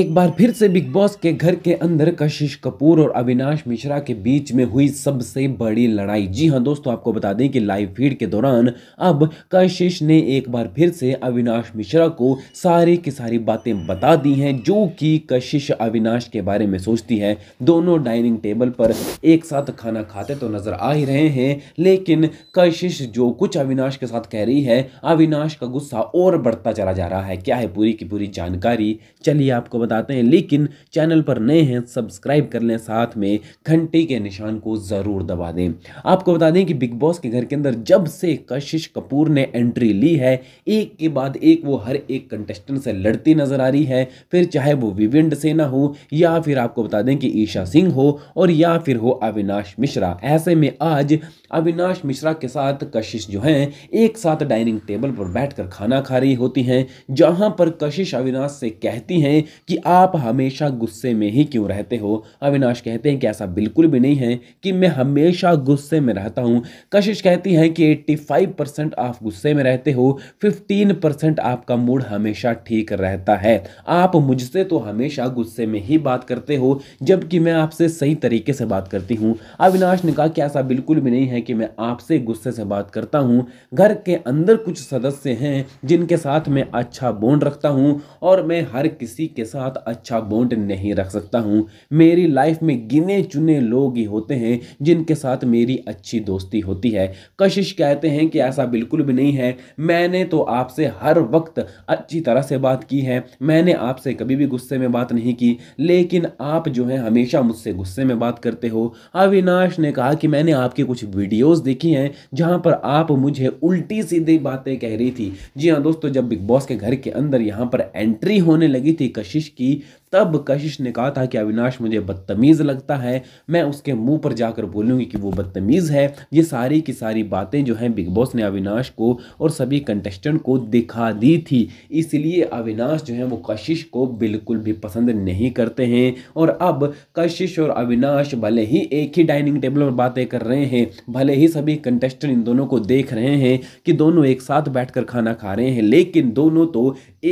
एक बार फिर से बिग बॉस के घर के अंदर कशिश कपूर और अविनाश मिश्रा के बीच में हुई सबसे बड़ी लड़ाई जी हां दोस्तों आपको बता दें कि लाइव फीड के दौरान अब कशिश ने एक बार फिर से अविनाश मिश्रा को सारी की सारी बातें बता दी हैं जो कि कशिश अविनाश के बारे में सोचती है दोनों डाइनिंग टेबल पर एक साथ खाना खाते तो नज़र आ ही रहे हैं लेकिन कशिश जो कुछ अविनाश के साथ कह रही है अविनाश का गुस्सा और बढ़ता चला जा रहा है क्या है पूरी की पूरी जानकारी चलिए आपको बताते हैं लेकिन चैनल पर नए हैं सब्सक्राइब कर लें साथ में घंटे के निशान को ज़रूर दबा दें आपको बता दें कि बिग बॉस के घर के अंदर जब से कशिश कपूर ने एंट्री ली है एक के बाद एक वो हर एक कंटेस्टेंट से लड़ती नज़र आ रही है फिर चाहे वो विवियन सेना हो या फिर आपको बता दें कि ईशा सिंह हो और या फिर हो अविनाश मिश्रा ऐसे में आज अविनाश मिश्रा के साथ कशिश जो हैं एक साथ डाइनिंग टेबल पर बैठकर खाना खा रही होती हैं जहां पर कशिश अविनाश से कहती हैं कि कि आप हमेशा गुस्से में ही क्यों रहते हो अविनाश कहते हैं कि ऐसा बिल्कुल भी नहीं है कि मैं हमेशा गुस्से में रहता हूँ कशिश कहती हैं कि 85 परसेंट आप गुस्से में रहते हो 15 परसेंट आपका मूड हमेशा ठीक रहता है आप मुझसे तो हमेशा गुस्से में ही बात करते हो जबकि मैं आपसे सही तरीके से बात करती हूँ अविनाश ने कहा कि ऐसा बिल्कुल भी नहीं है कि मैं आपसे गुस्से से बात करता हूँ घर के अंदर कुछ सदस्य हैं जिनके साथ मैं अच्छा बोन रखता हूँ और मैं हर किसी के साथ अच्छा बॉन्ड नहीं रख सकता हूँ मेरी लाइफ में गिने चुने लोग ही होते हैं जिनके साथ मेरी अच्छी दोस्ती होती है कशिश कहते हैं कि ऐसा बिल्कुल भी नहीं है मैंने तो आपसे हर वक्त अच्छी तरह से बात की है मैंने आपसे कभी भी गुस्से में बात नहीं की लेकिन आप जो है हमेशा मुझसे गुस्से में बात करते हो अविनाश ने कहा कि मैंने आपकी कुछ वीडियोस देखी हैं जहां पर आप मुझे उल्टी सीधी बातें कह रही थी जी हाँ दोस्तों जब बिग बॉस के घर के अंदर यहाँ पर एंट्री होने लगी थी कशिश कोशिश की तब कशिश ने कहा था कि अविनाश मुझे बदतमीज़ लगता है मैं उसके मुंह पर जाकर बोलूँगी कि वो बदतमीज़ है ये सारी की सारी बातें जो हैं बिग बॉस ने अविनाश को और सभी कंटेस्टेंट को दिखा दी थी इसलिए अविनाश जो है वो कशिश को बिल्कुल भी पसंद नहीं करते हैं और अब कशिश और अविनाश भले ही एक ही डाइनिंग टेबल पर बातें कर रहे हैं भले ही सभी कंटेस्टेंट इन दोनों को देख रहे हैं कि दोनों एक साथ बैठकर खाना खा रहे हैं लेकिन दोनों तो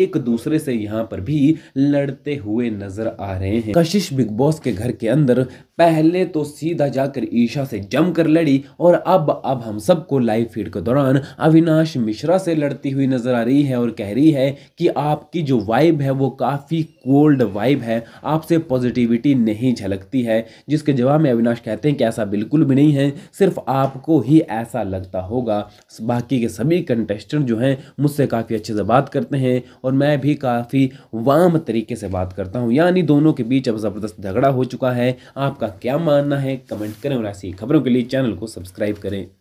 एक दूसरे से यहाँ पर भी लड़ते हुए में नजर आ रहे हैं कशिश बिग बॉस के घर के अंदर पहले तो सीधा जाकर ईशा से जम कर लड़ी और अब अब हम सबको लाइव फीड के दौरान अविनाश मिश्रा से लड़ती हुई नजर आ रही है और कह रही है कि आपकी जो वाइब है वो काफ़ी कोल्ड वाइब है आपसे पॉजिटिविटी नहीं झलकती है जिसके जवाब में अविनाश कहते हैं कि ऐसा बिल्कुल भी नहीं है सिर्फ आपको ही ऐसा लगता होगा बाकी के सभी कंटेस्टेंट जो हैं मुझसे काफ़ी अच्छे से बात करते हैं और मैं भी काफ़ी वाम तरीके से बात करता हूँ करता हूँ यानी दोनों के बीच अब ज़बरदस्त झगड़ा हो चुका है आपका क्या मानना है कमेंट करें और ऐसी खबरों के लिए चैनल को सब्सक्राइब करें